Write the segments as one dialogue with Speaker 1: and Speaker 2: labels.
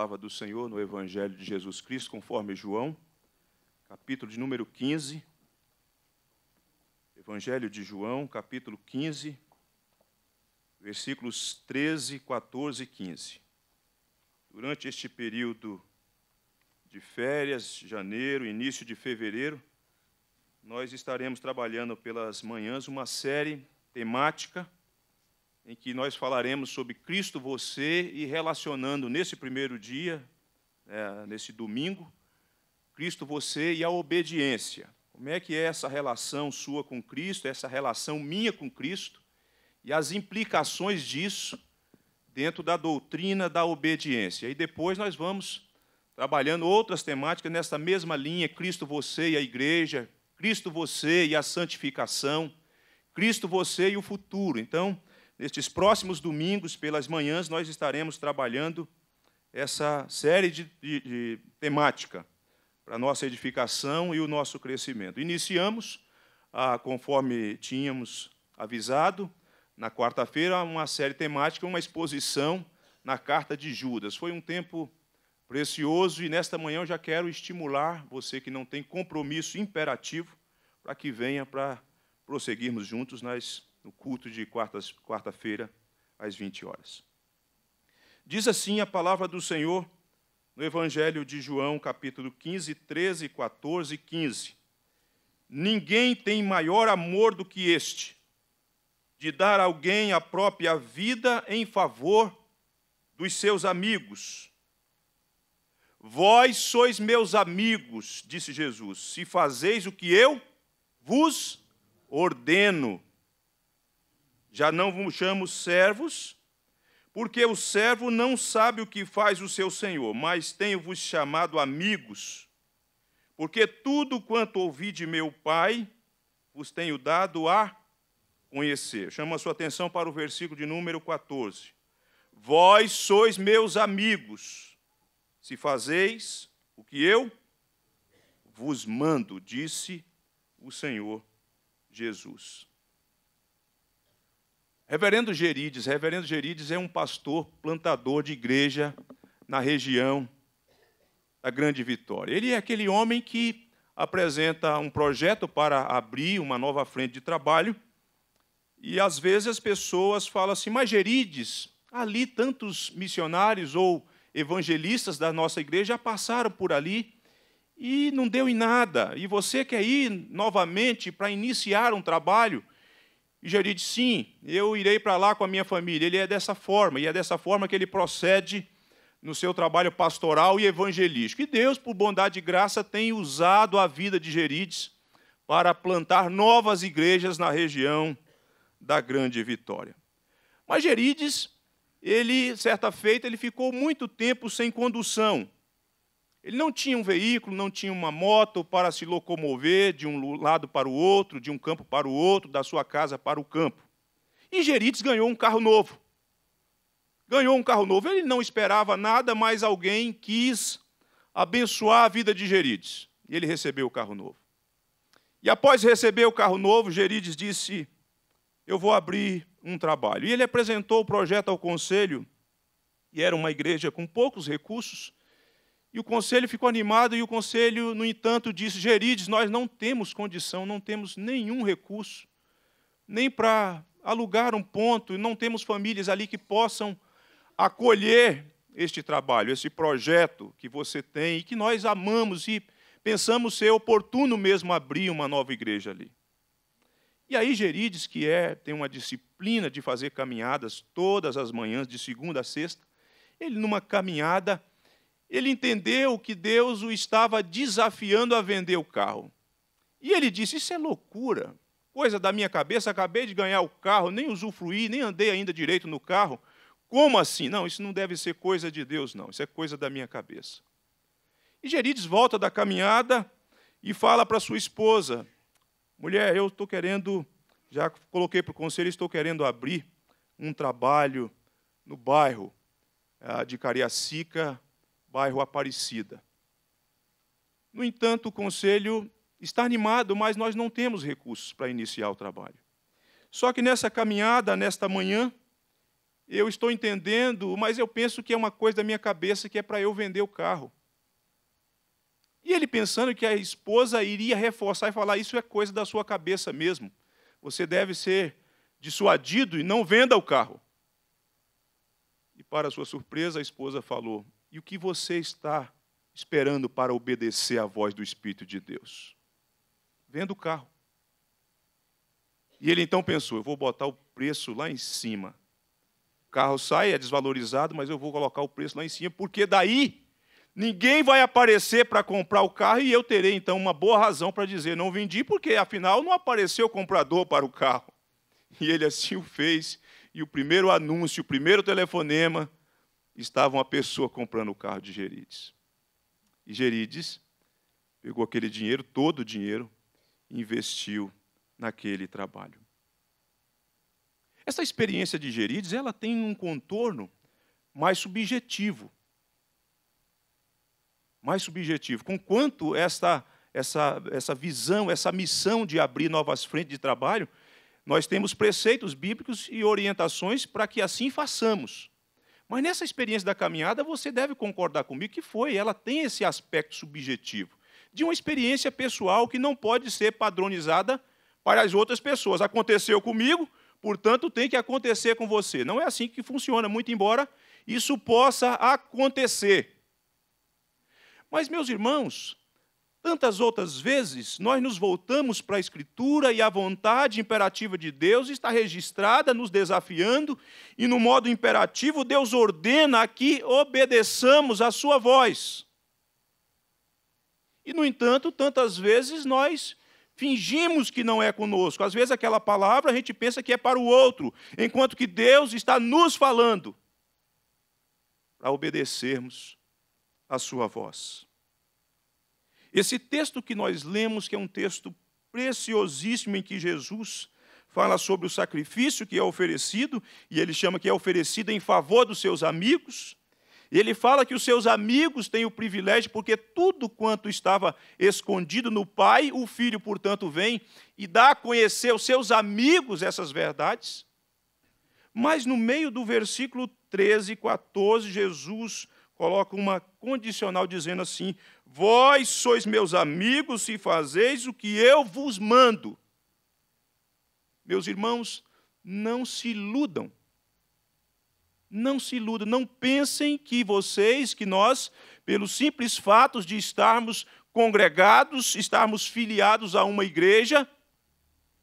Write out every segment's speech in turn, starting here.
Speaker 1: palavra do Senhor no Evangelho de Jesus Cristo, conforme João, capítulo de número 15. Evangelho de João, capítulo 15, versículos 13, 14 e 15. Durante este período de férias, janeiro, início de fevereiro, nós estaremos trabalhando pelas manhãs uma série temática em que nós falaremos sobre Cristo, você e relacionando nesse primeiro dia, é, nesse domingo, Cristo, você e a obediência. Como é que é essa relação sua com Cristo, essa relação minha com Cristo e as implicações disso dentro da doutrina da obediência. E depois nós vamos trabalhando outras temáticas nessa mesma linha: Cristo, você e a igreja, Cristo, você e a santificação, Cristo, você e o futuro. Então, Nestes próximos domingos, pelas manhãs, nós estaremos trabalhando essa série de, de, de temática para nossa edificação e o nosso crescimento. Iniciamos, ah, conforme tínhamos avisado, na quarta-feira, uma série temática, uma exposição na carta de Judas. Foi um tempo precioso e nesta manhã eu já quero estimular você que não tem compromisso imperativo para que venha para prosseguirmos juntos nas no culto de quarta-feira, às 20 horas. Diz assim a palavra do Senhor no Evangelho de João, capítulo 15, 13, 14 e 15. Ninguém tem maior amor do que este, de dar alguém a própria vida em favor dos seus amigos. Vós sois meus amigos, disse Jesus, se fazeis o que eu vos ordeno já não vos chamo servos, porque o servo não sabe o que faz o seu senhor, mas tenho-vos chamado amigos, porque tudo quanto ouvi de meu Pai vos tenho dado a conhecer. Chamo a sua atenção para o versículo de número 14. Vós sois meus amigos, se fazeis o que eu vos mando, disse o Senhor Jesus. Reverendo Gerides. Reverendo Gerides é um pastor plantador de igreja na região da Grande Vitória. Ele é aquele homem que apresenta um projeto para abrir uma nova frente de trabalho. E às vezes as pessoas falam assim, mas Gerides, ali tantos missionários ou evangelistas da nossa igreja já passaram por ali e não deu em nada. E você quer ir novamente para iniciar um trabalho? E Jair disse: sim, eu irei para lá com a minha família. Ele é dessa forma, e é dessa forma que ele procede no seu trabalho pastoral e evangelístico. E Deus, por bondade e graça, tem usado a vida de Gerides para plantar novas igrejas na região da Grande Vitória. Mas Gerides, ele certa feita, ele ficou muito tempo sem condução. Ele não tinha um veículo, não tinha uma moto para se locomover de um lado para o outro, de um campo para o outro, da sua casa para o campo. E Gerites ganhou um carro novo. Ganhou um carro novo. Ele não esperava nada, mas alguém quis abençoar a vida de Gerides. E ele recebeu o carro novo. E após receber o carro novo, Gerides disse: Eu vou abrir um trabalho. E ele apresentou o projeto ao conselho, e era uma igreja com poucos recursos e o conselho ficou animado, e o conselho, no entanto, disse: Gerides, nós não temos condição, não temos nenhum recurso, nem para alugar um ponto, e não temos famílias ali que possam acolher este trabalho, esse projeto que você tem e que nós amamos e pensamos ser oportuno mesmo abrir uma nova igreja ali. E aí Gerides, que é, tem uma disciplina de fazer caminhadas todas as manhãs, de segunda a sexta, ele numa caminhada ele entendeu que Deus o estava desafiando a vender o carro. E ele disse: Isso é loucura, coisa da minha cabeça, acabei de ganhar o carro, nem usufruí, nem andei ainda direito no carro. Como assim? Não, isso não deve ser coisa de Deus, não, isso é coisa da minha cabeça. E Gerides volta da caminhada e fala para sua esposa: Mulher, eu estou querendo, já coloquei para o conselho, estou querendo abrir um trabalho no bairro ah, de Cariacica bairro Aparecida. No entanto, o conselho está animado, mas nós não temos recursos para iniciar o trabalho. Só que nessa caminhada, nesta manhã, eu estou entendendo, mas eu penso que é uma coisa da minha cabeça que é para eu vender o carro. E ele pensando que a esposa iria reforçar e falar: Isso é coisa da sua cabeça mesmo. Você deve ser dissuadido e não venda o carro. E, para sua surpresa, a esposa falou: e o que você está esperando para obedecer à voz do Espírito de Deus? Vendo o carro. E ele então pensou: eu vou botar o preço lá em cima. O carro sai, é desvalorizado, mas eu vou colocar o preço lá em cima, porque daí ninguém vai aparecer para comprar o carro e eu terei então uma boa razão para dizer: não vendi, porque afinal não apareceu comprador para o carro. E ele assim o fez, e o primeiro anúncio, o primeiro telefonema, estava uma pessoa comprando o carro de Gerides. E Gerides pegou aquele dinheiro, todo o dinheiro, e investiu naquele trabalho. Essa experiência de Gerides, ela tem um contorno mais subjetivo. Mais subjetivo. Com quanto essa, essa, essa visão, essa missão de abrir novas frentes de trabalho, nós temos preceitos bíblicos e orientações para que assim façamos. Mas nessa experiência da caminhada, você deve concordar comigo que foi, ela tem esse aspecto subjetivo, de uma experiência pessoal que não pode ser padronizada para as outras pessoas. Aconteceu comigo, portanto tem que acontecer com você. Não é assim que funciona, muito embora isso possa acontecer. Mas, meus irmãos, Tantas outras vezes nós nos voltamos para a Escritura e a vontade imperativa de Deus está registrada, nos desafiando, e no modo imperativo Deus ordena que obedeçamos a Sua voz. E, no entanto, tantas vezes nós fingimos que não é conosco. Às vezes aquela palavra a gente pensa que é para o outro, enquanto que Deus está nos falando para obedecermos a Sua voz. Esse texto que nós lemos, que é um texto preciosíssimo em que Jesus fala sobre o sacrifício que é oferecido, e ele chama que é oferecido em favor dos seus amigos. E ele fala que os seus amigos têm o privilégio, porque tudo quanto estava escondido no Pai, o Filho, portanto, vem e dá a conhecer aos seus amigos essas verdades. Mas no meio do versículo 13 e 14, Jesus coloca uma condicional dizendo assim: Vós sois meus amigos se fazeis o que eu vos mando. Meus irmãos, não se iludam. Não se iludam, não pensem que vocês, que nós, pelos simples fatos de estarmos congregados, estarmos filiados a uma igreja,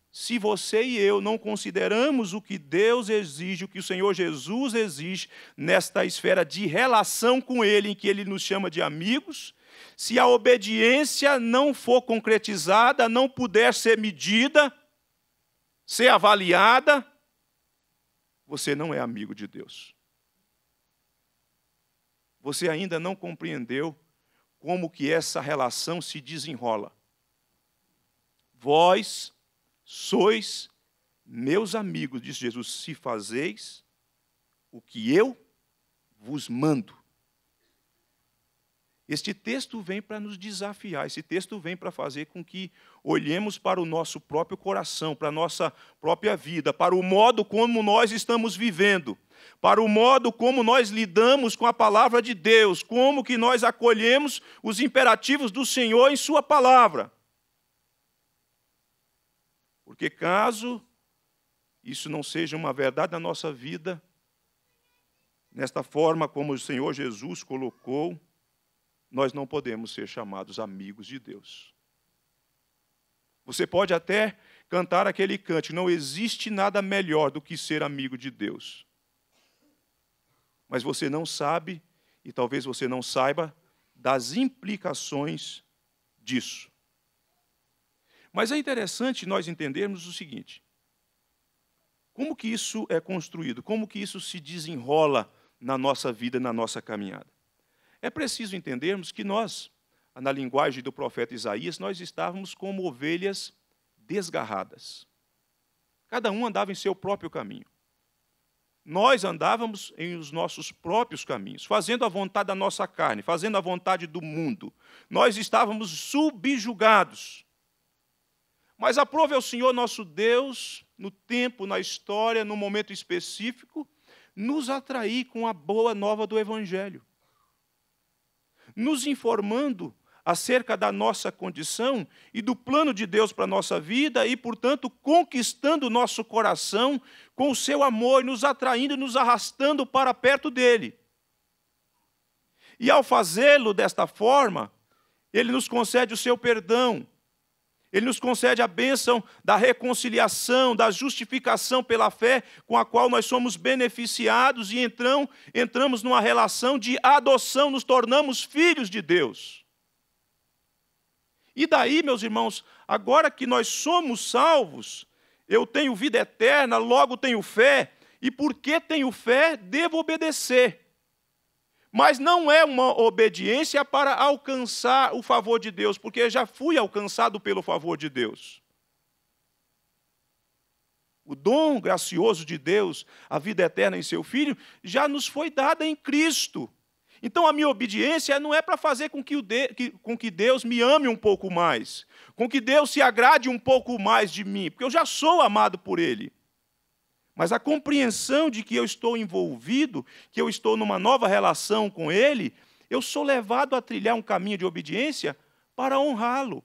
Speaker 1: se você e eu não consideramos o que Deus exige, o que o Senhor Jesus exige nesta esfera de relação com Ele, em que Ele nos chama de amigos, se a obediência não for concretizada, não puder ser medida, ser avaliada, você não é amigo de Deus. Você ainda não compreendeu como que essa relação se desenrola. Vós sois meus amigos, diz Jesus, se fazeis o que eu vos mando. Este texto vem para nos desafiar, esse texto vem para fazer com que olhemos para o nosso próprio coração, para a nossa própria vida, para o modo como nós estamos vivendo, para o modo como nós lidamos com a palavra de Deus, como que nós acolhemos os imperativos do Senhor em sua palavra. Porque caso isso não seja uma verdade na nossa vida, nesta forma como o Senhor Jesus colocou, nós não podemos ser chamados amigos de Deus. Você pode até cantar aquele cante, não existe nada melhor do que ser amigo de Deus. Mas você não sabe, e talvez você não saiba, das implicações disso. Mas é interessante nós entendermos o seguinte: como que isso é construído? Como que isso se desenrola na nossa vida, na nossa caminhada? É preciso entendermos que nós, na linguagem do profeta Isaías, nós estávamos como ovelhas desgarradas. Cada um andava em seu próprio caminho. Nós andávamos em os nossos próprios caminhos, fazendo a vontade da nossa carne, fazendo a vontade do mundo. Nós estávamos subjugados. Mas aprove ao Senhor nosso Deus, no tempo, na história, no momento específico, nos atrair com a boa nova do Evangelho nos informando acerca da nossa condição e do plano de Deus para a nossa vida e, portanto, conquistando o nosso coração com o seu amor, nos atraindo, e nos arrastando para perto dele. E ao fazê-lo desta forma, ele nos concede o seu perdão, ele nos concede a bênção da reconciliação, da justificação pela fé, com a qual nós somos beneficiados e entramos, entramos numa relação de adoção, nos tornamos filhos de Deus. E daí, meus irmãos, agora que nós somos salvos, eu tenho vida eterna, logo tenho fé, e porque tenho fé, devo obedecer. Mas não é uma obediência para alcançar o favor de Deus, porque já fui alcançado pelo favor de Deus. O dom gracioso de Deus, a vida eterna em seu Filho, já nos foi dada em Cristo. Então a minha obediência não é para fazer com que, de, que, com que Deus me ame um pouco mais, com que Deus se agrade um pouco mais de mim, porque eu já sou amado por Ele. Mas a compreensão de que eu estou envolvido, que eu estou numa nova relação com Ele, eu sou levado a trilhar um caminho de obediência para honrá-lo.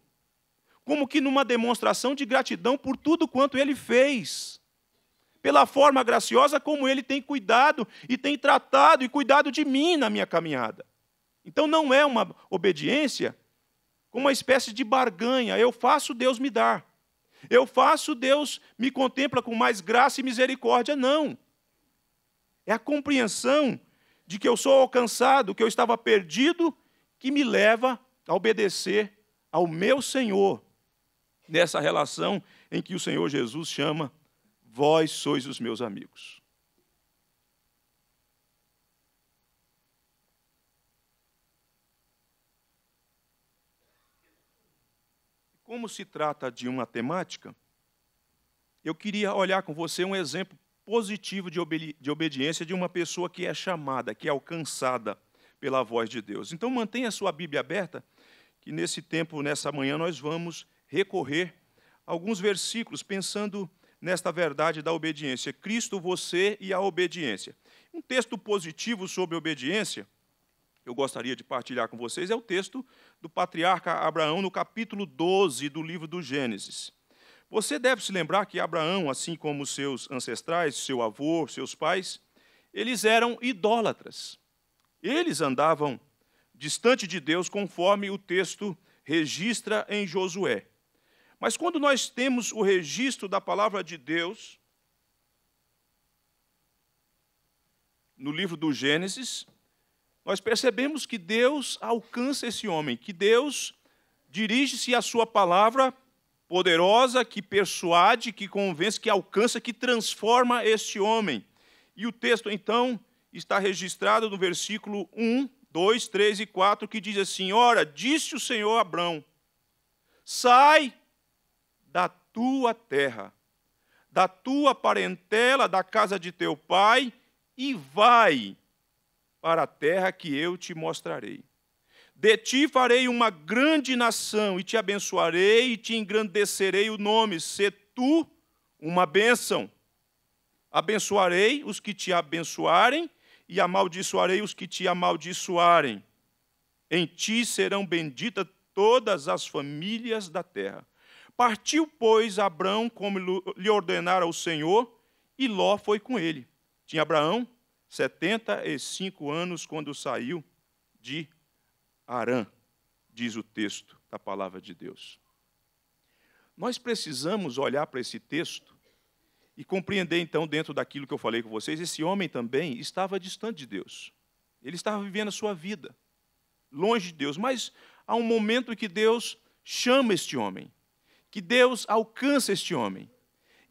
Speaker 1: Como que numa demonstração de gratidão por tudo quanto Ele fez. Pela forma graciosa como Ele tem cuidado e tem tratado e cuidado de mim na minha caminhada. Então não é uma obediência como uma espécie de barganha, eu faço, Deus me dá eu faço, Deus me contempla com mais graça e misericórdia. Não. É a compreensão de que eu sou alcançado, que eu estava perdido, que me leva a obedecer ao meu Senhor, nessa relação em que o Senhor Jesus chama: Vós sois os meus amigos. Como se trata de uma temática, eu queria olhar com você um exemplo positivo de, obedi de obediência de uma pessoa que é chamada, que é alcançada pela voz de Deus. Então mantenha sua Bíblia aberta, que nesse tempo, nessa manhã, nós vamos recorrer a alguns versículos pensando nesta verdade da obediência. Cristo, você e a obediência. Um texto positivo sobre obediência eu gostaria de partilhar com vocês é o texto do patriarca Abraão no capítulo 12 do livro do Gênesis. Você deve se lembrar que Abraão, assim como seus ancestrais, seu avô, seus pais, eles eram idólatras. Eles andavam distante de Deus, conforme o texto registra em Josué. Mas quando nós temos o registro da palavra de Deus no livro do Gênesis, nós percebemos que Deus alcança esse homem, que Deus dirige-se à sua palavra poderosa que persuade, que convence, que alcança, que transforma este homem. E o texto então está registrado no versículo 1, 2, 3 e 4 que diz assim: Ora, disse o Senhor a Abrão: Sai da tua terra, da tua parentela, da casa de teu pai e vai para a terra que eu te mostrarei. De ti farei uma grande nação, e te abençoarei, e te engrandecerei o nome, se tu uma bênção. Abençoarei os que te abençoarem, e amaldiçoarei os que te amaldiçoarem. Em ti serão benditas todas as famílias da terra. Partiu, pois, Abrão, como lhe ordenara o Senhor, e Ló foi com ele. Tinha Abraão 75 anos quando saiu de Arã, diz o texto da palavra de Deus. Nós precisamos olhar para esse texto e compreender, então, dentro daquilo que eu falei com vocês, esse homem também estava distante de Deus. Ele estava vivendo a sua vida, longe de Deus. Mas há um momento que Deus chama este homem, que Deus alcança este homem.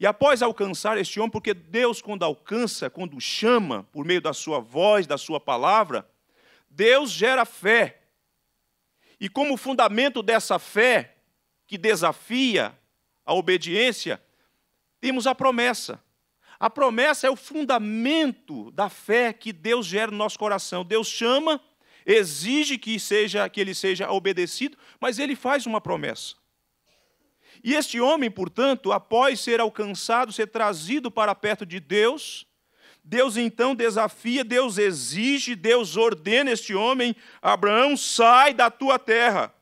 Speaker 1: E após alcançar este homem, porque Deus, quando alcança, quando chama, por meio da sua voz, da sua palavra, Deus gera fé. E como fundamento dessa fé, que desafia a obediência, temos a promessa. A promessa é o fundamento da fé que Deus gera no nosso coração. Deus chama, exige que seja que ele seja obedecido, mas ele faz uma promessa. E este homem, portanto, após ser alcançado, ser trazido para perto de Deus, Deus então desafia, Deus exige, Deus ordena este homem: Abraão, sai da tua terra,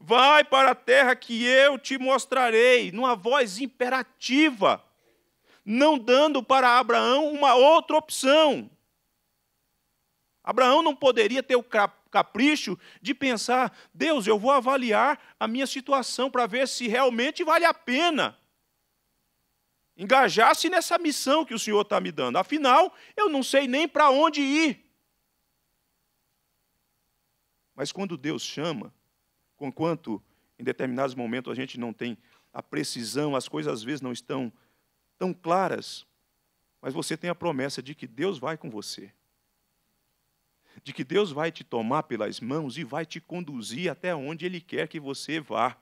Speaker 1: vai para a terra que eu te mostrarei, numa voz imperativa, não dando para Abraão uma outra opção. Abraão não poderia ter o capricho de pensar: Deus, eu vou avaliar a minha situação para ver se realmente vale a pena engajar-se nessa missão que o Senhor está me dando. Afinal, eu não sei nem para onde ir. Mas quando Deus chama, conquanto em determinados momentos a gente não tem a precisão, as coisas às vezes não estão tão claras, mas você tem a promessa de que Deus vai com você de que Deus vai te tomar pelas mãos e vai te conduzir até onde Ele quer que você vá.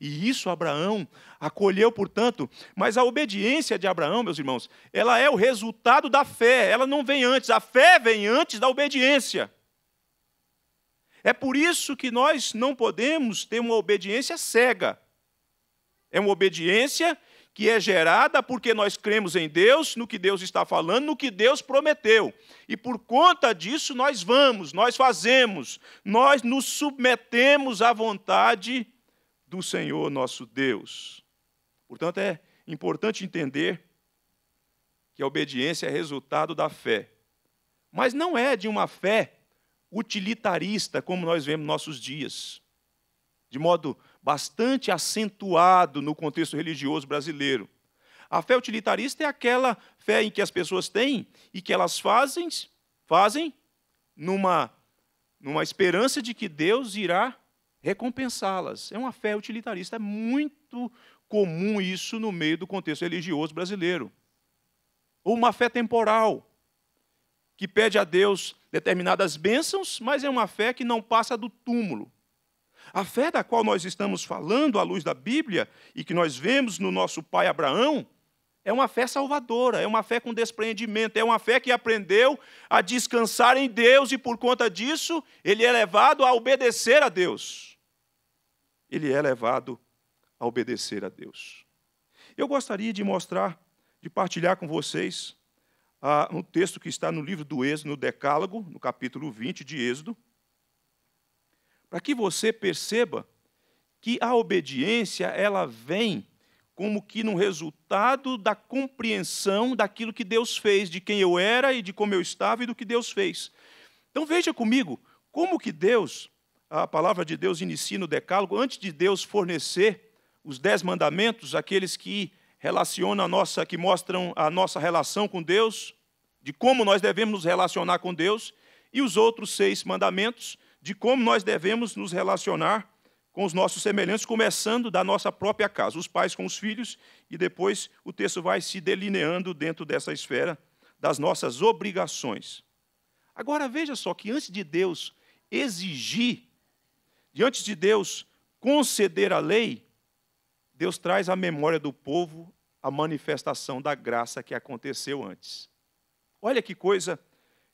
Speaker 1: E isso Abraão acolheu, portanto, mas a obediência de Abraão, meus irmãos, ela é o resultado da fé, ela não vem antes, a fé vem antes da obediência. É por isso que nós não podemos ter uma obediência cega. É uma obediência que é gerada porque nós cremos em Deus, no que Deus está falando, no que Deus prometeu. E por conta disso nós vamos, nós fazemos, nós nos submetemos à vontade do Senhor nosso Deus. Portanto, é importante entender que a obediência é resultado da fé. Mas não é de uma fé utilitarista como nós vemos nossos dias, de modo bastante acentuado no contexto religioso brasileiro. A fé utilitarista é aquela fé em que as pessoas têm e que elas fazem, fazem numa, numa esperança de que Deus irá recompensá-las. É uma fé utilitarista. É muito comum isso no meio do contexto religioso brasileiro. Ou uma fé temporal, que pede a Deus determinadas bênçãos, mas é uma fé que não passa do túmulo. A fé da qual nós estamos falando à luz da Bíblia e que nós vemos no nosso pai Abraão é uma fé salvadora, é uma fé com despreendimento, é uma fé que aprendeu a descansar em Deus e por conta disso ele é levado a obedecer a Deus. Ele é levado a obedecer a Deus. Eu gostaria de mostrar, de partilhar com vocês ah, um texto que está no livro do Êxodo, no Decálogo, no capítulo 20 de Êxodo para que você perceba que a obediência ela vem como que no resultado da compreensão daquilo que Deus fez, de quem eu era e de como eu estava e do que Deus fez. Então veja comigo como que Deus, a palavra de Deus inicia no decálogo, antes de Deus fornecer os dez mandamentos, aqueles que relacionam a nossa, que mostram a nossa relação com Deus, de como nós devemos nos relacionar com Deus, e os outros seis mandamentos, de como nós devemos nos relacionar com os nossos semelhantes, começando da nossa própria casa, os pais com os filhos, e depois o texto vai se delineando dentro dessa esfera das nossas obrigações. Agora veja só que antes de Deus exigir, diante de Deus conceder a lei, Deus traz à memória do povo a manifestação da graça que aconteceu antes. Olha que coisa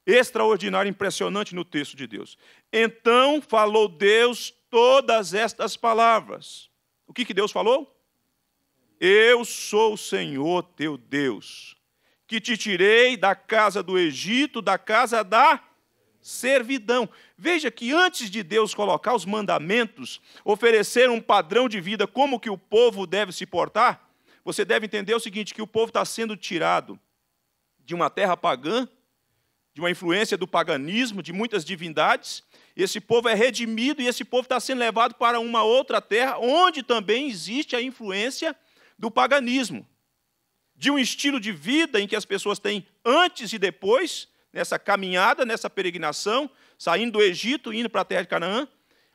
Speaker 1: extraordinário, impressionante no texto de Deus. Então falou Deus todas estas palavras. O que, que Deus falou? Eu sou o Senhor teu Deus, que te tirei da casa do Egito, da casa da servidão. Veja que antes de Deus colocar os mandamentos, oferecer um padrão de vida, como que o povo deve se portar, você deve entender o seguinte, que o povo está sendo tirado de uma terra pagã de uma influência do paganismo, de muitas divindades. Esse povo é redimido e esse povo está sendo levado para uma outra terra, onde também existe a influência do paganismo, de um estilo de vida em que as pessoas têm antes e depois, nessa caminhada, nessa peregrinação, saindo do Egito, indo para a terra de Canaã,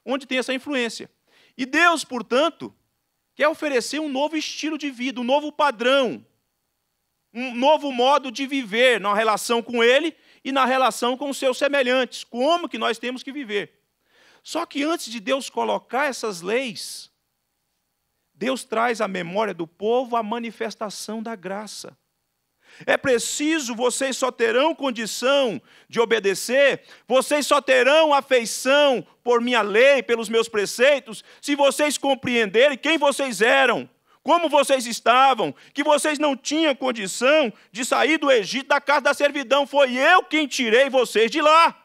Speaker 1: onde tem essa influência. E Deus, portanto, quer oferecer um novo estilo de vida, um novo padrão, um novo modo de viver na relação com Ele, e na relação com os seus semelhantes, como que nós temos que viver. Só que antes de Deus colocar essas leis, Deus traz à memória do povo a manifestação da graça. É preciso, vocês só terão condição de obedecer, vocês só terão afeição por minha lei, pelos meus preceitos, se vocês compreenderem quem vocês eram como vocês estavam, que vocês não tinham condição de sair do Egito da casa da servidão. Foi eu quem tirei vocês de lá.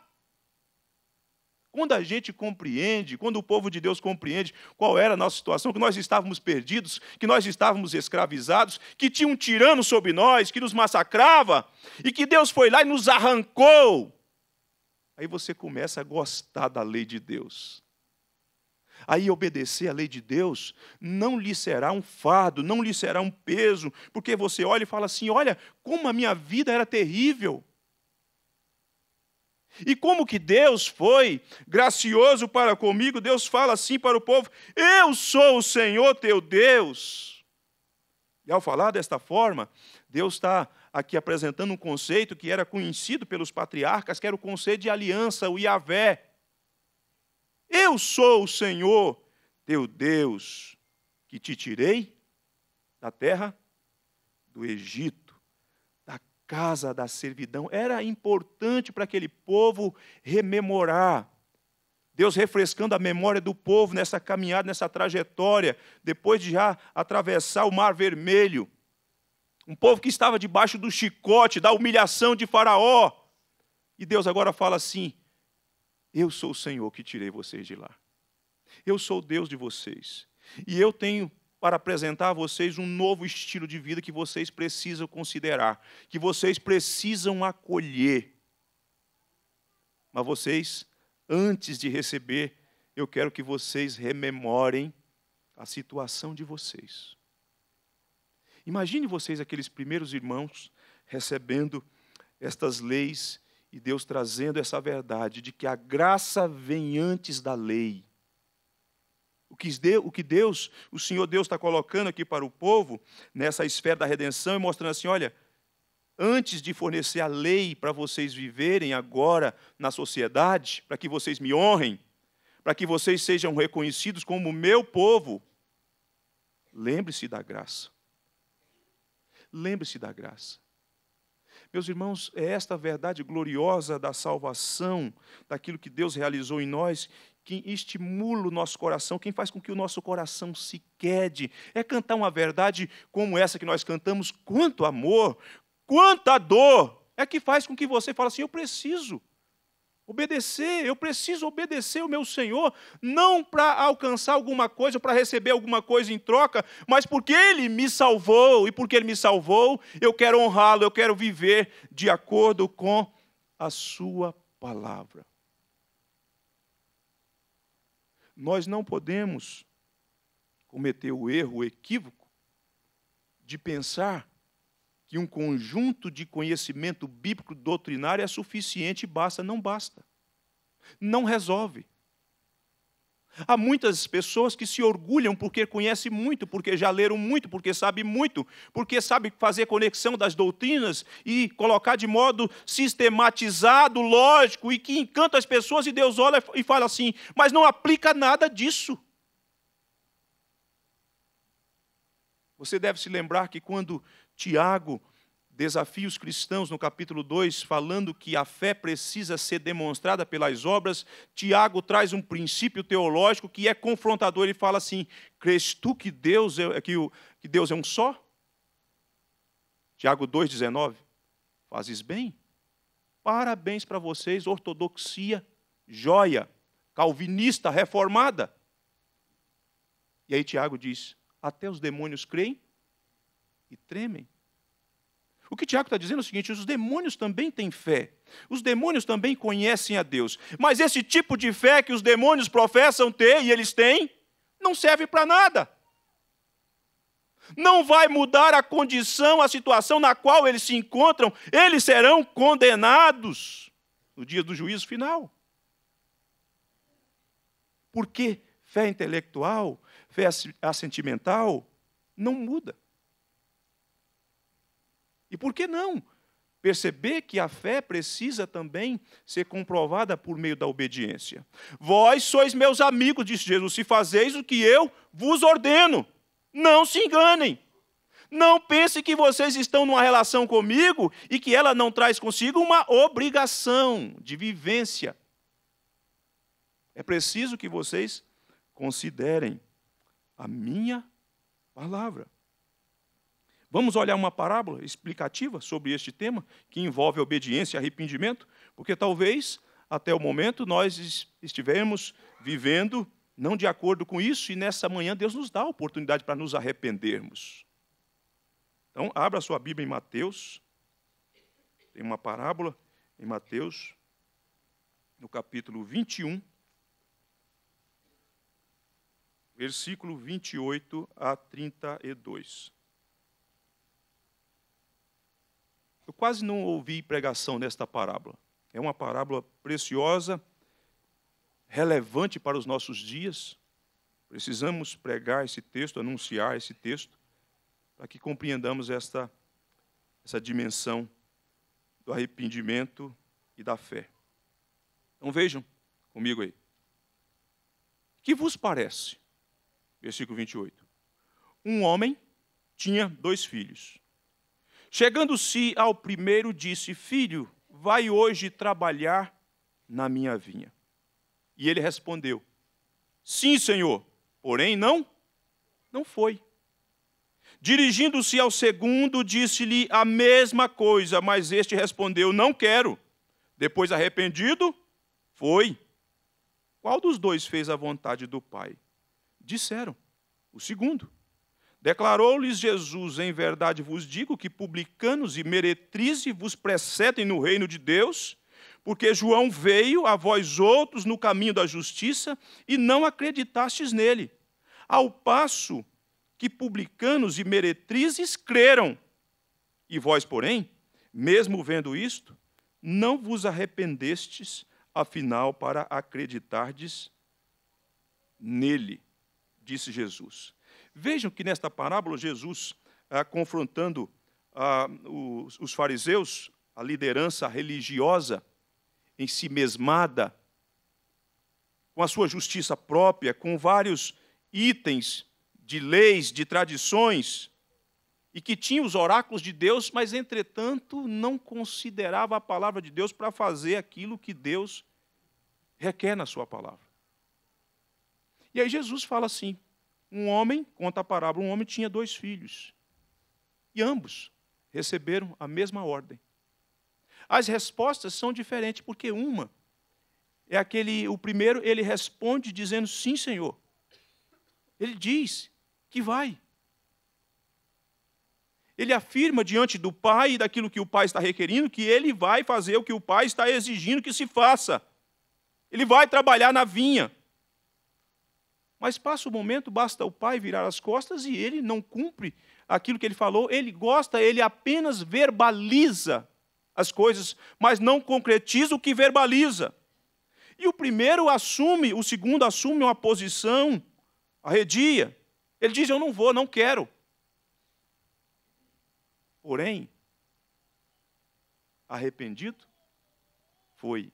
Speaker 1: Quando a gente compreende, quando o povo de Deus compreende qual era a nossa situação, que nós estávamos perdidos, que nós estávamos escravizados, que tinha um tirano sobre nós, que nos massacrava, e que Deus foi lá e nos arrancou. Aí você começa a gostar da lei de Deus aí obedecer a lei de Deus não lhe será um fardo, não lhe será um peso, porque você olha e fala assim: olha, como a minha vida era terrível. E como que Deus foi gracioso para comigo, Deus fala assim para o povo: Eu sou o Senhor teu Deus. E ao falar desta forma, Deus está aqui apresentando um conceito que era conhecido pelos patriarcas, que era o conceito de aliança, o Iavé. Eu sou o Senhor, teu Deus, que te tirei da terra do Egito, da casa da servidão. Era importante para aquele povo rememorar. Deus refrescando a memória do povo nessa caminhada, nessa trajetória, depois de já atravessar o Mar Vermelho. Um povo que estava debaixo do chicote, da humilhação de Faraó. E Deus agora fala assim: eu sou o Senhor que tirei vocês de lá. Eu sou o Deus de vocês. E eu tenho para apresentar a vocês um novo estilo de vida que vocês precisam considerar, que vocês precisam acolher. Mas vocês, antes de receber, eu quero que vocês rememorem a situação de vocês. Imagine vocês, aqueles primeiros irmãos, recebendo estas leis e Deus trazendo essa verdade de que a graça vem antes da lei. O que Deus, o Senhor Deus está colocando aqui para o povo, nessa esfera da redenção, e mostrando assim: olha, antes de fornecer a lei para vocês viverem agora na sociedade, para que vocês me honrem, para que vocês sejam reconhecidos como meu povo, lembre-se da graça. Lembre-se da graça. Meus irmãos, é esta verdade gloriosa da salvação, daquilo que Deus realizou em nós, que estimula o nosso coração, quem faz com que o nosso coração se quede. É cantar uma verdade como essa que nós cantamos, quanto amor, quanta dor, é que faz com que você fale assim: eu preciso, Obedecer, eu preciso obedecer o meu Senhor, não para alcançar alguma coisa, para receber alguma coisa em troca, mas porque Ele me salvou, e porque Ele me salvou, eu quero honrá-lo, eu quero viver de acordo com a Sua palavra. Nós não podemos cometer o erro, o equívoco, de pensar que um conjunto de conhecimento bíblico doutrinário é suficiente e basta. Não basta. Não resolve. Há muitas pessoas que se orgulham porque conhecem muito, porque já leram muito, porque sabem muito, porque sabem fazer conexão das doutrinas e colocar de modo sistematizado, lógico e que encanta as pessoas e Deus olha e fala assim: "Mas não aplica nada disso". Você deve se lembrar que quando Tiago desafia os cristãos no capítulo 2, falando que a fé precisa ser demonstrada pelas obras. Tiago traz um princípio teológico que é confrontador. Ele fala assim: Crês tu que Deus é, que, o, que Deus é um só? Tiago 2,19. Fazes bem? Parabéns para vocês, ortodoxia, joia, calvinista, reformada. E aí Tiago diz: até os demônios creem e tremem. O que Tiago está dizendo é o seguinte: os demônios também têm fé, os demônios também conhecem a Deus, mas esse tipo de fé que os demônios professam ter e eles têm, não serve para nada. Não vai mudar a condição, a situação na qual eles se encontram, eles serão condenados no dia do juízo final. Porque fé intelectual, fé assentimental, não muda. E por que não? Perceber que a fé precisa também ser comprovada por meio da obediência. Vós sois meus amigos, disse Jesus, se fazeis o que eu vos ordeno. Não se enganem. Não pense que vocês estão numa relação comigo e que ela não traz consigo uma obrigação de vivência. É preciso que vocês considerem a minha palavra. Vamos olhar uma parábola explicativa sobre este tema, que envolve obediência e arrependimento, porque talvez até o momento nós estivemos vivendo não de acordo com isso, e nessa manhã Deus nos dá a oportunidade para nos arrependermos. Então, abra sua Bíblia em Mateus, tem uma parábola em Mateus, no capítulo 21, versículo 28 a 32. Eu quase não ouvi pregação nesta parábola. É uma parábola preciosa, relevante para os nossos dias. Precisamos pregar esse texto, anunciar esse texto, para que compreendamos esta, essa dimensão do arrependimento e da fé. Então vejam comigo aí. Que vos parece? Versículo 28. Um homem tinha dois filhos. Chegando-se ao primeiro, disse: Filho, vai hoje trabalhar na minha vinha. E ele respondeu: Sim, senhor, porém não, não foi. Dirigindo-se ao segundo, disse-lhe a mesma coisa, mas este respondeu: Não quero. Depois, arrependido, foi. Qual dos dois fez a vontade do pai? Disseram: O segundo. Declarou-lhes Jesus: Em verdade vos digo que publicanos e meretrizes vos precedem no reino de Deus, porque João veio a vós outros no caminho da justiça e não acreditastes nele. Ao passo que publicanos e meretrizes creram. E vós, porém, mesmo vendo isto, não vos arrependestes, afinal, para acreditardes nele, disse Jesus. Vejam que nesta parábola, Jesus, ah, confrontando ah, os, os fariseus, a liderança religiosa, em si mesmada, com a sua justiça própria, com vários itens de leis, de tradições, e que tinha os oráculos de Deus, mas, entretanto, não considerava a palavra de Deus para fazer aquilo que Deus requer na sua palavra. E aí Jesus fala assim: um homem, conta a parábola, um homem tinha dois filhos. E ambos receberam a mesma ordem. As respostas são diferentes, porque uma é aquele, o primeiro ele responde dizendo sim, Senhor. Ele diz que vai. Ele afirma diante do pai e daquilo que o pai está requerindo que ele vai fazer o que o pai está exigindo que se faça. Ele vai trabalhar na vinha. Mas passa o momento, basta o pai virar as costas e ele não cumpre aquilo que ele falou, ele gosta, ele apenas verbaliza as coisas, mas não concretiza o que verbaliza. E o primeiro assume, o segundo assume uma posição arredia. Ele diz: Eu não vou, não quero. Porém, arrependido, foi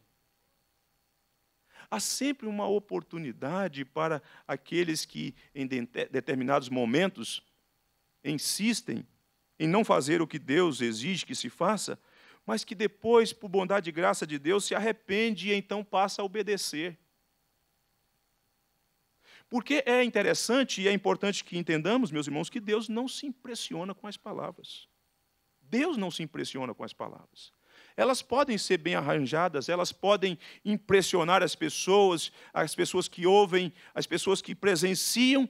Speaker 1: Há sempre uma oportunidade para aqueles que, em determinados momentos, insistem em não fazer o que Deus exige que se faça, mas que depois, por bondade e graça de Deus, se arrepende e então passa a obedecer. Porque é interessante e é importante que entendamos, meus irmãos, que Deus não se impressiona com as palavras. Deus não se impressiona com as palavras. Elas podem ser bem arranjadas, elas podem impressionar as pessoas, as pessoas que ouvem, as pessoas que presenciam,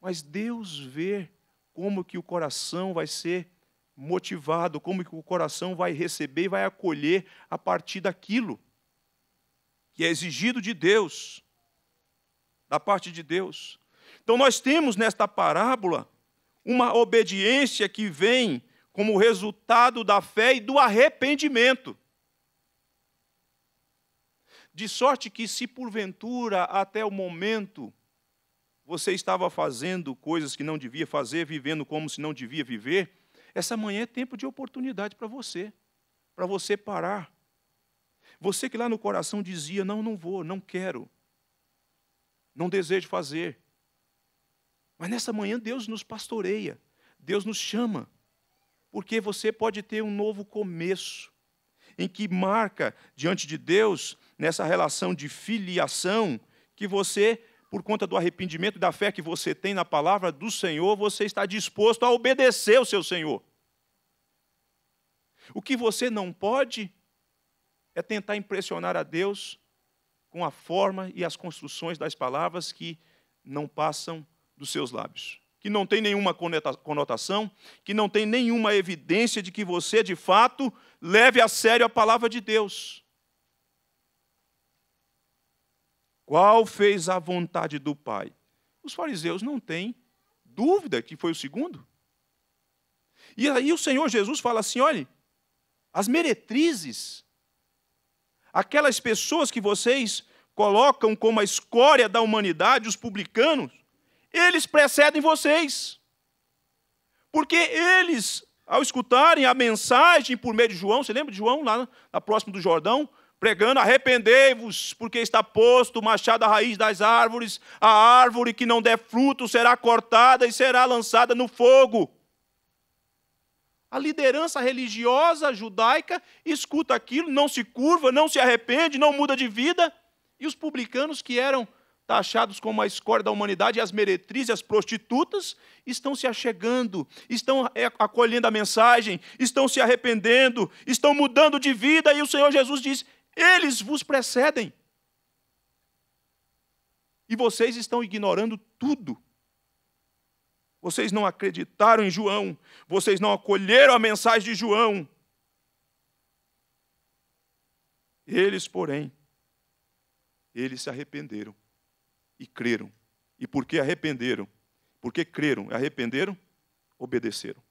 Speaker 1: mas Deus vê como que o coração vai ser motivado, como que o coração vai receber, vai acolher a partir daquilo que é exigido de Deus, da parte de Deus. Então nós temos nesta parábola uma obediência que vem como resultado da fé e do arrependimento. De sorte que, se porventura até o momento você estava fazendo coisas que não devia fazer, vivendo como se não devia viver, essa manhã é tempo de oportunidade para você, para você parar. Você que lá no coração dizia: Não, não vou, não quero, não desejo fazer. Mas nessa manhã Deus nos pastoreia, Deus nos chama porque você pode ter um novo começo, em que marca diante de Deus, nessa relação de filiação, que você, por conta do arrependimento da fé que você tem na palavra do Senhor, você está disposto a obedecer o seu Senhor. O que você não pode é tentar impressionar a Deus com a forma e as construções das palavras que não passam dos seus lábios que não tem nenhuma conotação, que não tem nenhuma evidência de que você, de fato, leve a sério a palavra de Deus. Qual fez a vontade do Pai? Os fariseus não têm dúvida que foi o segundo. E aí o Senhor Jesus fala assim: olhe, as meretrizes, aquelas pessoas que vocês colocam como a escória da humanidade, os publicanos, eles precedem vocês. Porque eles, ao escutarem a mensagem por meio de João, você lembra de João lá na próxima do Jordão? Pregando, arrependei-vos, porque está posto o machado à raiz das árvores, a árvore que não der fruto será cortada e será lançada no fogo. A liderança religiosa judaica escuta aquilo, não se curva, não se arrepende, não muda de vida. E os publicanos que eram taxados como a escória da humanidade, as meretrizes, as prostitutas, estão se achegando, estão é, acolhendo a mensagem, estão se arrependendo, estão mudando de vida, e o Senhor Jesus diz: eles vos precedem. E vocês estão ignorando tudo. Vocês não acreditaram em João, vocês não acolheram a mensagem de João. Eles, porém, eles se arrependeram e creram. E porque arrependeram, porque creram, arrependeram, obedeceram.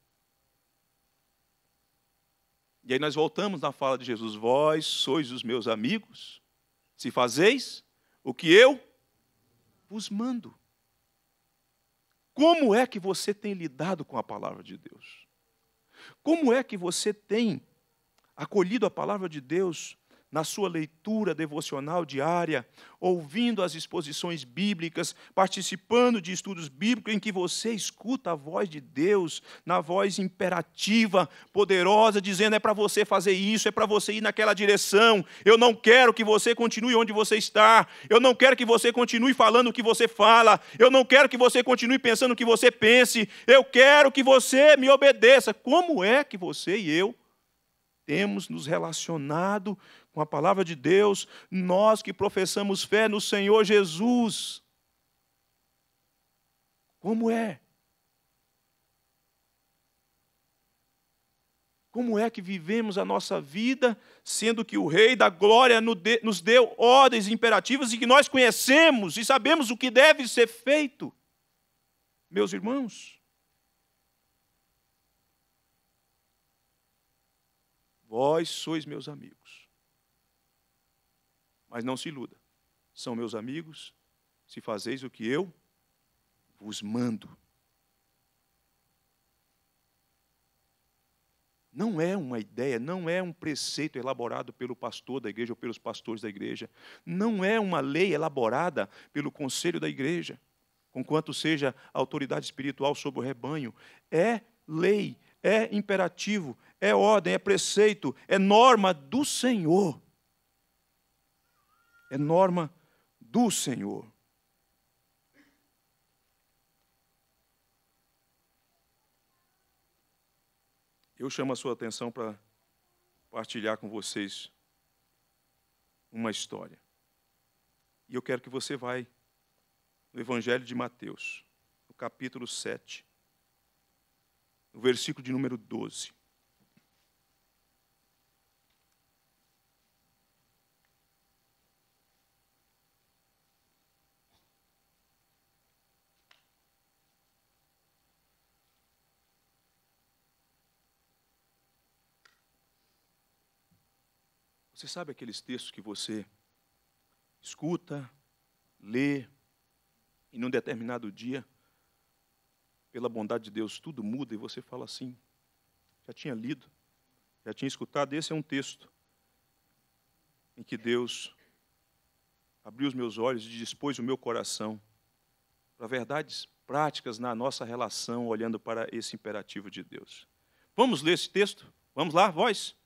Speaker 1: E aí nós voltamos na fala de Jesus: Vós sois os meus amigos, se fazeis o que eu vos mando. Como é que você tem lidado com a palavra de Deus? Como é que você tem acolhido a palavra de Deus na sua leitura devocional diária, ouvindo as exposições bíblicas, participando de estudos bíblicos em que você escuta a voz de Deus, na voz imperativa, poderosa, dizendo: é para você fazer isso, é para você ir naquela direção. Eu não quero que você continue onde você está, eu não quero que você continue falando o que você fala, eu não quero que você continue pensando o que você pense, eu quero que você me obedeça. Como é que você e eu temos nos relacionado com a palavra de Deus, nós que professamos fé no Senhor Jesus. Como é? Como é que vivemos a nossa vida, sendo que o Rei da Glória nos deu ordens imperativas e que nós conhecemos e sabemos o que deve ser feito? Meus irmãos, Vós sois meus amigos. Mas não se iluda. São meus amigos se fazeis o que eu vos mando. Não é uma ideia, não é um preceito elaborado pelo pastor da igreja ou pelos pastores da igreja. Não é uma lei elaborada pelo conselho da igreja, conquanto seja a autoridade espiritual sobre o rebanho. É lei, é imperativo, é ordem, é preceito, é norma do Senhor. É norma do Senhor. Eu chamo a sua atenção para partilhar com vocês uma história. E eu quero que você vá no Evangelho de Mateus, no capítulo 7, no versículo de número 12. Você sabe aqueles textos que você escuta, lê, e num determinado dia, pela bondade de Deus, tudo muda e você fala assim: já tinha lido, já tinha escutado. Esse é um texto em que Deus abriu os meus olhos e dispôs o meu coração para verdades práticas na nossa relação, olhando para esse imperativo de Deus. Vamos ler esse texto? Vamos lá, voz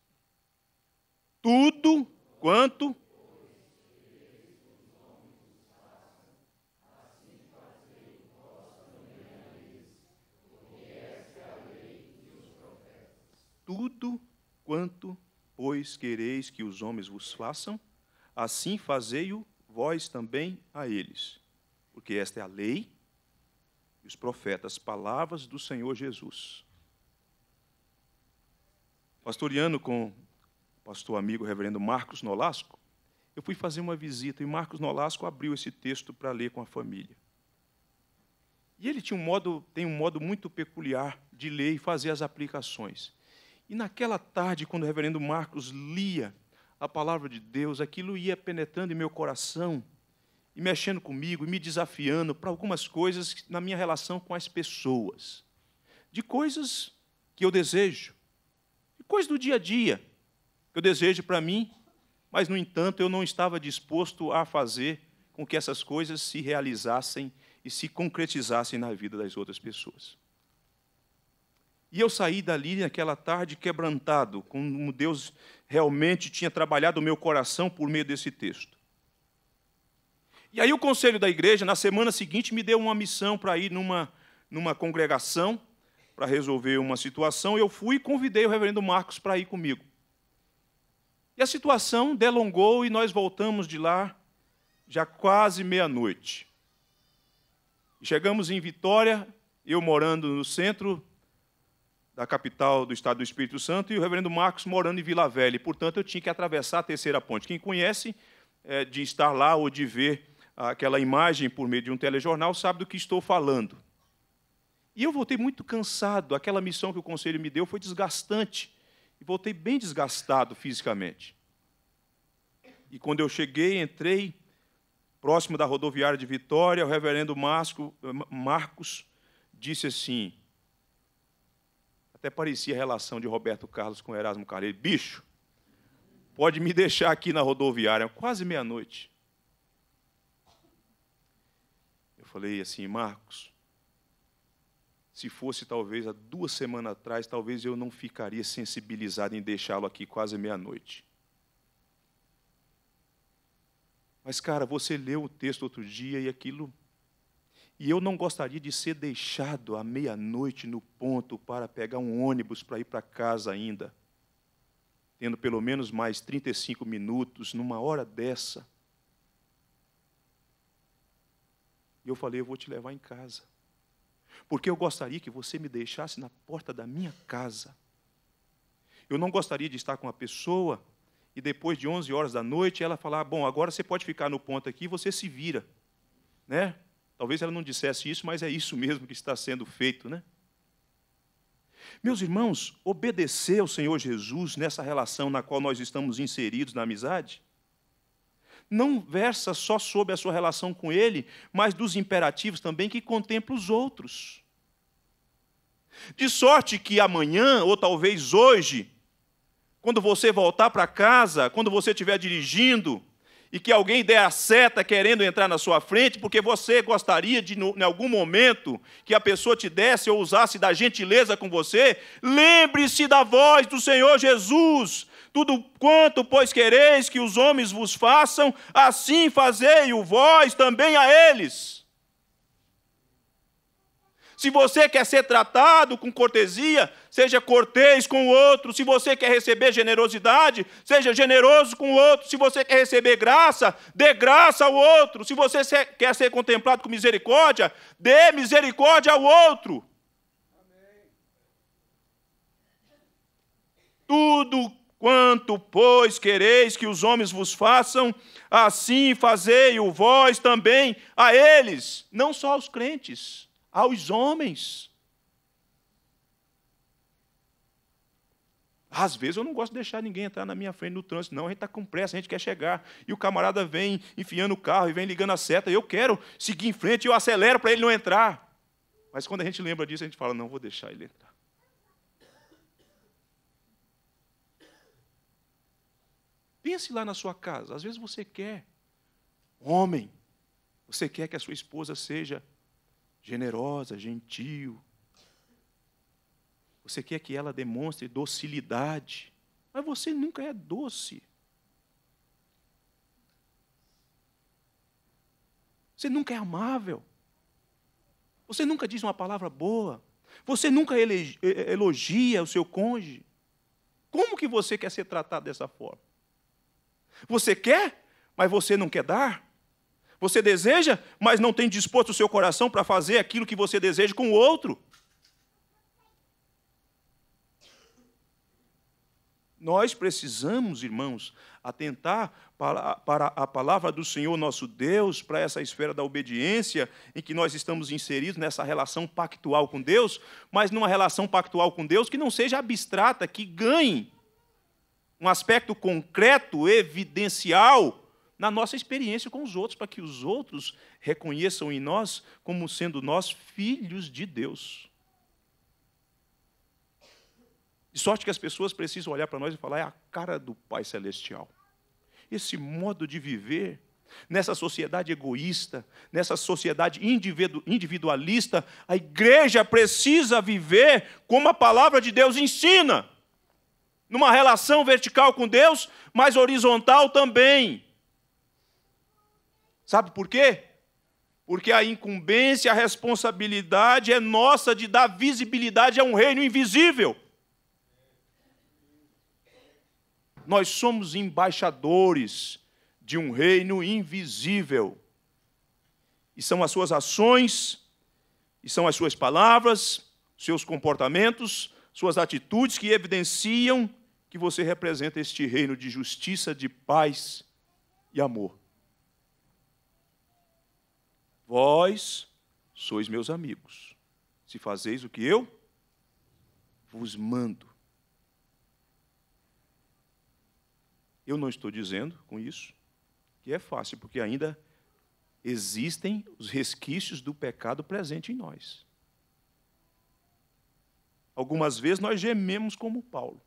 Speaker 1: tudo quanto tudo quanto, pois, quereis que os homens vos façam, assim fazei-o vós também a eles. Porque esta é a lei e os profetas, palavras do Senhor Jesus. Pastoreando com pastor amigo reverendo Marcos Nolasco, eu fui fazer uma visita e Marcos Nolasco abriu esse texto para ler com a família. E ele tinha um modo, tem um modo muito peculiar de ler e fazer as aplicações. E naquela tarde, quando o reverendo Marcos lia a palavra de Deus, aquilo ia penetrando em meu coração e mexendo comigo e me desafiando para algumas coisas na minha relação com as pessoas. De coisas que eu desejo, de coisas do dia a dia, que eu desejo para mim, mas, no entanto, eu não estava disposto a fazer com que essas coisas se realizassem e se concretizassem na vida das outras pessoas. E eu saí dali naquela tarde quebrantado, como Deus realmente tinha trabalhado o meu coração por meio desse texto. E aí o conselho da igreja, na semana seguinte, me deu uma missão para ir numa, numa congregação para resolver uma situação. Eu fui e convidei o reverendo Marcos para ir comigo. E a situação delongou e nós voltamos de lá já quase meia-noite. Chegamos em Vitória, eu morando no centro da capital do estado do Espírito Santo e o reverendo Marcos morando em Vila Velha. portanto, eu tinha que atravessar a terceira ponte. Quem conhece é, de estar lá ou de ver aquela imagem por meio de um telejornal sabe do que estou falando. E eu voltei muito cansado. Aquela missão que o conselho me deu foi desgastante e voltei bem desgastado fisicamente. E quando eu cheguei, entrei próximo da rodoviária de Vitória, o reverendo Masco, Marcos disse assim, até parecia a relação de Roberto Carlos com Erasmo Carneiro, bicho, pode me deixar aqui na rodoviária, quase meia-noite. Eu falei assim, Marcos, se fosse talvez há duas semanas atrás, talvez eu não ficaria sensibilizado em deixá-lo aqui quase meia-noite. Mas, cara, você leu o texto outro dia e aquilo. E eu não gostaria de ser deixado à meia-noite no ponto para pegar um ônibus para ir para casa ainda, tendo pelo menos mais 35 minutos, numa hora dessa. E eu falei: eu vou te levar em casa porque eu gostaria que você me deixasse na porta da minha casa. Eu não gostaria de estar com uma pessoa e depois de 11 horas da noite ela falar: Bom, agora você pode ficar no ponto aqui, você se vira. Né? Talvez ela não dissesse isso, mas é isso mesmo que está sendo feito. Né? Meus irmãos, obedecer ao Senhor Jesus nessa relação na qual nós estamos inseridos na amizade não versa só sobre a sua relação com ele, mas dos imperativos também que contempla os outros. De sorte que amanhã, ou talvez hoje, quando você voltar para casa, quando você estiver dirigindo, e que alguém der a seta querendo entrar na sua frente, porque você gostaria de, em algum momento, que a pessoa te desse ou usasse da gentileza com você, lembre-se da voz do Senhor Jesus, tudo quanto, pois, quereis que os homens vos façam, assim fazei-o vós também a eles. Se você quer ser tratado com cortesia, seja cortês com o outro. Se você quer receber generosidade, seja generoso com o outro. Se você quer receber graça, dê graça ao outro. Se você quer ser contemplado com misericórdia, dê misericórdia ao outro. Amém. Tudo Quanto, pois, quereis que os homens vos façam, assim fazei-o vós também a eles, não só aos crentes, aos homens. Às vezes eu não gosto de deixar ninguém entrar na minha frente no trânsito, não. A gente está com pressa, a gente quer chegar. E o camarada vem enfiando o carro e vem ligando a seta. Eu quero seguir em frente, eu acelero para ele não entrar. Mas quando a gente lembra disso, a gente fala: não, vou deixar ele entrar. Pense lá na sua casa. Às vezes você quer, homem, você quer que a sua esposa seja generosa, gentil. Você quer que ela demonstre docilidade. Mas você nunca é doce. Você nunca é amável. Você nunca diz uma palavra boa. Você nunca eh, elogia o seu cônjuge. Como que você quer ser tratado dessa forma? Você quer, mas você não quer dar. Você deseja, mas não tem disposto o seu coração para fazer aquilo que você deseja com o outro. Nós precisamos, irmãos, atentar para, para, a palavra do Senhor nosso Deus, para essa esfera da obediência em que nós estamos inseridos nessa relação pactual com Deus, mas numa relação pactual com Deus que não seja abstrata, que ganhe um aspecto concreto, evidencial, na nossa experiência com os outros, para que os outros reconheçam em nós como sendo nós filhos de Deus. De sorte que as pessoas precisam olhar para nós e falar: é a cara do Pai Celestial. Esse modo de viver, nessa sociedade egoísta, nessa sociedade individualista, a igreja precisa viver como a palavra de Deus ensina numa relação vertical com Deus, mas horizontal também. Sabe por quê? Porque a incumbência, a responsabilidade é nossa de dar visibilidade a um reino invisível. Nós somos embaixadores de um reino invisível. E são as suas ações, e são as suas palavras, seus comportamentos, suas atitudes que evidenciam que você representa este reino de justiça, de paz e amor. Vós sois meus amigos, se fazeis o que eu vos mando. Eu não estou dizendo com isso que é fácil, porque ainda existem os resquícios do pecado presente em nós. Algumas vezes nós gememos como Paulo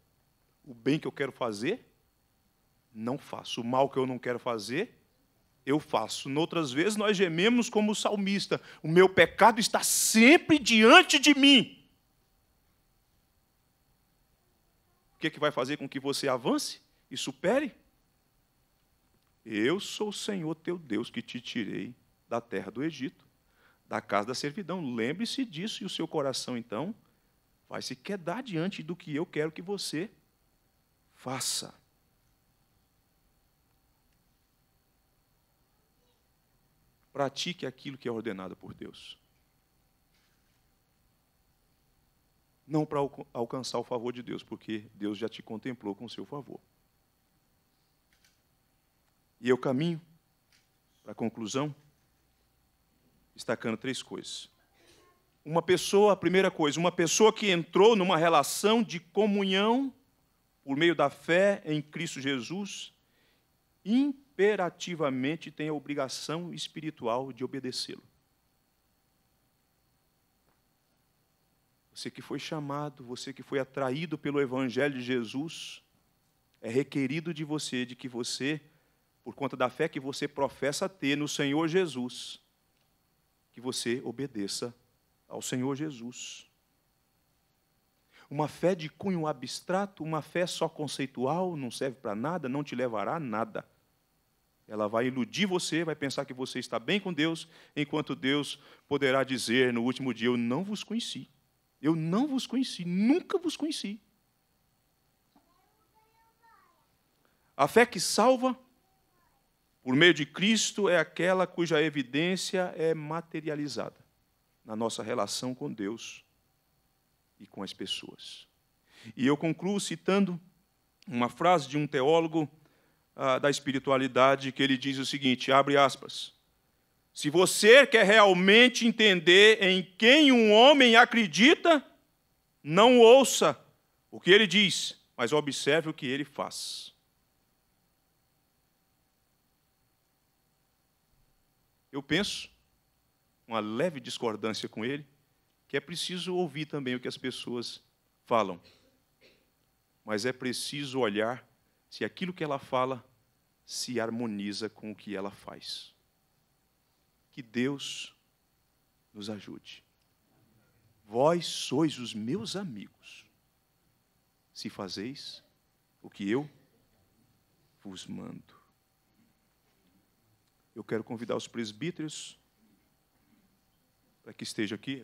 Speaker 1: o bem que eu quero fazer, não faço. O mal que eu não quero fazer, eu faço. Noutras vezes nós gememos como o salmista: o meu pecado está sempre diante de mim. O que, é que vai fazer com que você avance e supere? Eu sou o Senhor teu Deus que te tirei da terra do Egito, da casa da servidão. Lembre-se disso e o seu coração então vai se quedar diante do que eu quero que você faça. Pratique aquilo que é ordenado por Deus. Não para alcançar o favor de Deus, porque Deus já te contemplou com o seu favor. E eu caminho para a conclusão, destacando três coisas. Uma pessoa, a primeira coisa, uma pessoa que entrou numa relação de comunhão por meio da fé em Cristo Jesus, imperativamente tem a obrigação espiritual de obedecê-lo. Você que foi chamado, você que foi atraído pelo Evangelho de Jesus, é requerido de você de que você, por conta da fé que você professa ter no Senhor Jesus, que você obedeça ao Senhor Jesus. Uma fé de cunho abstrato, uma fé só conceitual, não serve para nada, não te levará a nada. Ela vai iludir você, vai pensar que você está bem com Deus, enquanto Deus poderá dizer no último dia: Eu não vos conheci. Eu não vos conheci, nunca vos conheci. A fé que salva, por meio de Cristo, é aquela cuja evidência é materializada na nossa relação com Deus e com as pessoas. E eu concluo citando uma frase de um teólogo ah, da espiritualidade que ele diz o seguinte: abre aspas. Se você quer realmente entender em quem um homem acredita, não ouça o que ele diz, mas observe o que ele faz. Eu penso uma leve discordância com ele, que é preciso ouvir também o que as pessoas falam, mas é preciso olhar se aquilo que ela fala se harmoniza com o que ela faz. Que Deus nos ajude. Vós sois os meus amigos, se fazeis o que eu vos mando. Eu quero convidar os presbíteros para que estejam aqui.